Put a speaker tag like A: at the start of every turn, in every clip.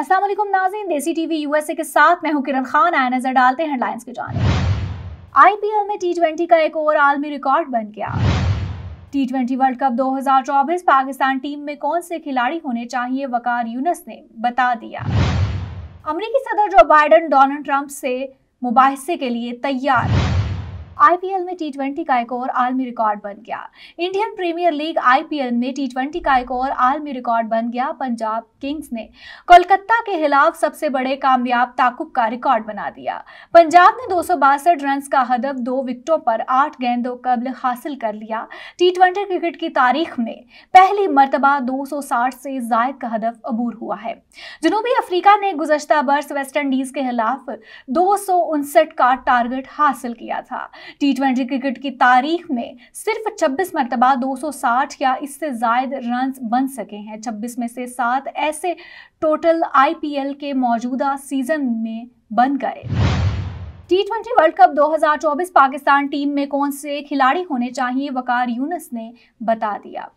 A: असलम नाजीन देसी TV USA के साथ मैं हूं किरण खान आया नजर डालते हैं हेडलाइंस की जाने आईपीएल में टी ट्वेंटी का एक और आलमी रिकॉर्ड बन गया T twenty world Cup 2024 Pakistan team में कौन से खिलाड़ी होने चाहिए वकार यूनस ने बता दिया अमरीकी सदर जो बाइडन डोनाल्ड ट्रंप से मुबासे के लिए तैयार आईपीएल में टी का एक और आलमी रिकॉर्ड बन गया इंडियन प्रीमियर लीग आईपीएल में टी का एक और आलमी रिकॉर्ड बन गया पंजाब किंग्स ने कोलकाता के खिलाफ सबसे बड़े कामयाब ताकुब का रिकॉर्ड बना दिया पंजाब ने दो रन का हदफ दो विकेटों पर आठ गेंदों कबल हासिल कर लिया टी क्रिकेट की तारीख में पहली मरतबा 260 से जायद का हदफ अबूर हुआ है जनूबी अफ्रीका ने गुजशत वर्ष वेस्ट इंडीज के खिलाफ दो का टारगेट हासिल किया था टी ट्वेंटी क्रिकेट की तारीख में सिर्फ 26 मरतबा 260 या इससे जायद रन बन सके हैं 26 में से सात ऐसे टोटल आईपीएल के मौजूदा सीजन में बन गए T twenty world Cup 2024 Pakistan team में कौन से खिलाड़ी होने चाहिए वकार यूनस ने बता दिया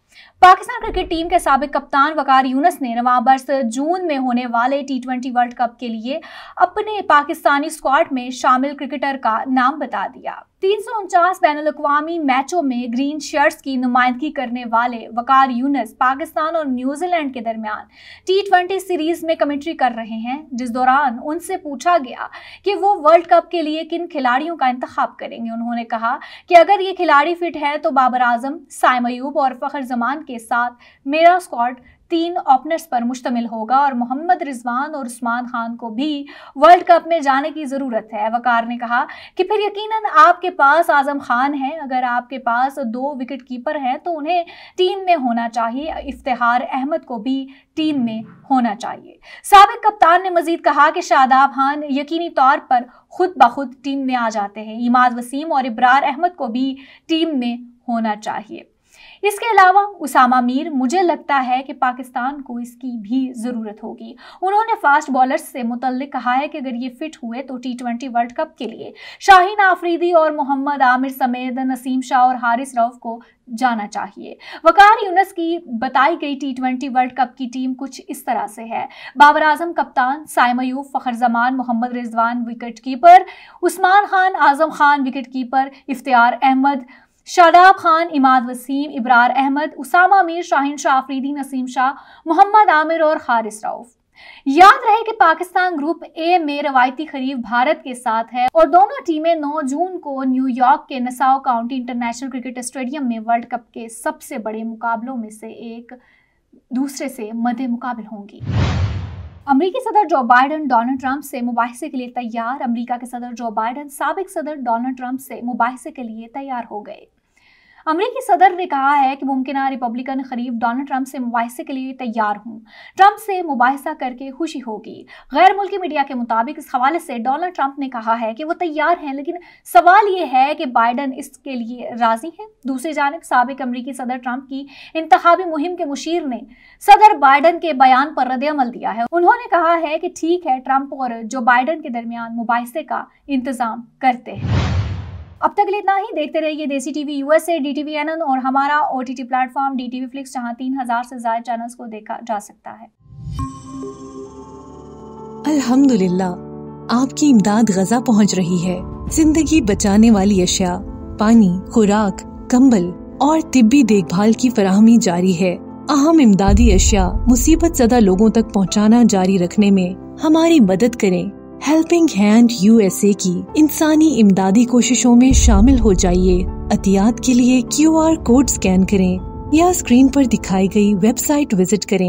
A: पाकिस्तान क्रिकेट टीम के सबक कप्तान वकार यूनस ने नवंबर से जून में होने वाले टी ट्वेंटी वर्ल्ड कप के लिए अपने पाकिस्तानी स्क्वाड में शामिल क्रिकेटर का नाम बता दिया तीन सौ उनचास बैन अवी मैचों में ग्रीन शर्ट्स की नुमाइंदगी करने वाले वकार यूनस पाकिस्तान और न्यूजीलैंड के दरमियान टी ट्वेंटी सीरीज में कमेंट्री कर रहे हैं जिस दौरान उनसे पूछा गया कि वो वर्ल्ड कप के लिए किन खिलाड़ियों का इंतखा करेंगे उन्होंने कहा कि अगर ये खिलाड़ी फिट है तो बाबर आजम सायमयूब और फ़खर जमान के साथ मेरा स्क्वाड तीन ओपनर्स पर मुश्तमिल होगा और मोहम्मद रिजवान और उस्मान खान को भी वर्ल्ड कप में जाने की ज़रूरत है वकार ने कहा कि फिर यकीनन आपके पास आज़म खान हैं अगर आपके पास दो विकेट कीपर हैं तो उन्हें टीम में होना चाहिए इफ्तार अहमद को भी टीम में होना चाहिए सबक कप्तान ने मजीद कहा कि शादाब खान यकीनी तौर पर खुद ब खुद टीम में आ जाते हैं इमाद वसीम और इब्रार अहमद को भी टीम में होना चाहिए इसके अलावा उसामा मीर मुझे लगता है कि पाकिस्तान को इसकी भी ज़रूरत होगी उन्होंने फास्ट बॉलर्स से मुतल कहा है कि अगर ये फिट हुए तो टी ट्वेंटी वर्ल्ड कप के लिए शाहीन आफरीदी और मोहम्मद आमिर समेत नसीम शाह और हारिस रऊफ को जाना चाहिए वकार यूनस की बताई गई टी ट्वेंटी वर्ल्ड कप की टीम कुछ इस तरह से है बाबर आजम कप्तान Saim Ayub Fakhar Zaman Mohammad Rizwan wicket keeper Usman Khan Azam Khan wicket keeper Iftikhar Ahmed Shadab Khan Imad Wasim Abrar Ahmed Usama Mir Shaheen Shah Afridi Naseem Shah Mohammad Amir और हारिस राउफ याद रहे कि पाकिस्तान ग्रुप ए में रवायती खरीफ भारत के साथ है और दोनों टीमें 9 जून को न्यूयॉर्क के Nassau County International Cricket Stadium में वर्ल्ड कप के सबसे बड़े मुकाबलों में से एक दूसरे से मदे मुकाबल होंगी अमरीकी सदर जो बाइडन डोनाल्ड ट्रंप से मुबासे के लिए तैयार अमरीका के सदर जो बाइडन सबक सदर डोनाल्ड ट्रंप से मुबासे के लिए तैयार हो गए अमरीकी सदर ने कहा है कि मुमकिन रिपब्लिकन खरीफ डोनाल्ड ट्रंप से मुबासे के लिए तैयार हूँ ट्रंप से मुबासा करके खुशी होगी गैर मुल्की मीडिया के मुताबिक इस हवाले से डोनाल्ड ट्रंप ने कहा है कि वो तैयार हैं लेकिन सवाल ये है कि बाइडन इसके लिए राजी हैं दूसरी जानब सबक अमरीकी सदर ट्रंप की इंतबी मुहिम के मुशीर ने सदर बाइडन के बयान पर रद्दमल दिया है उन्होंने कहा है कि ठीक है ट्रंप और जो बाइडन के दरमियान मुबासे का इंतजाम करते हैं अब तक लिए इतना ही देखते रहिए Desi TV USA D TV N और हमारा O T T platform D TV Flix जहाँ तीन हजार से ज्यादा चैनल्स को देखा जा सकता है
B: अल्हम्दुलिल्लाह आपकी इमदाद गजा पहुंच रही है जिंदगी बचाने वाली अशिया पानी खुराक कंबल और तिब्बी देखभाल की फराहमी जारी है अहम इमदादी अशिया मुसीबत सदा लोगों तक पहुंचाना जारी रखने में हमारी मदद करें हेल्पिंग हैंड यूएसए की इंसानी इमदादी कोशिशों में शामिल हो जाइए अतियात के लिए क्यूआर कोड स्कैन करें या स्क्रीन पर दिखाई गई वेबसाइट विजिट करें